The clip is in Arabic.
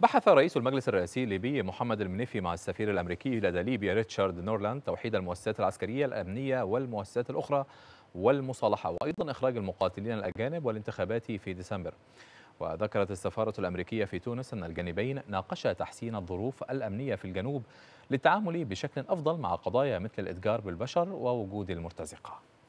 بحث رئيس المجلس الرئاسي الليبي محمد المنيفي مع السفير الامريكي لدى ليبيا ريتشارد نورلاند توحيد المؤسسات العسكريه الامنيه والمؤسسات الاخرى والمصالحه وايضا اخراج المقاتلين الاجانب والانتخابات في ديسمبر. وذكرت السفاره الامريكيه في تونس ان الجانبين ناقشا تحسين الظروف الامنيه في الجنوب للتعامل بشكل افضل مع قضايا مثل الاتجار بالبشر ووجود المرتزقه.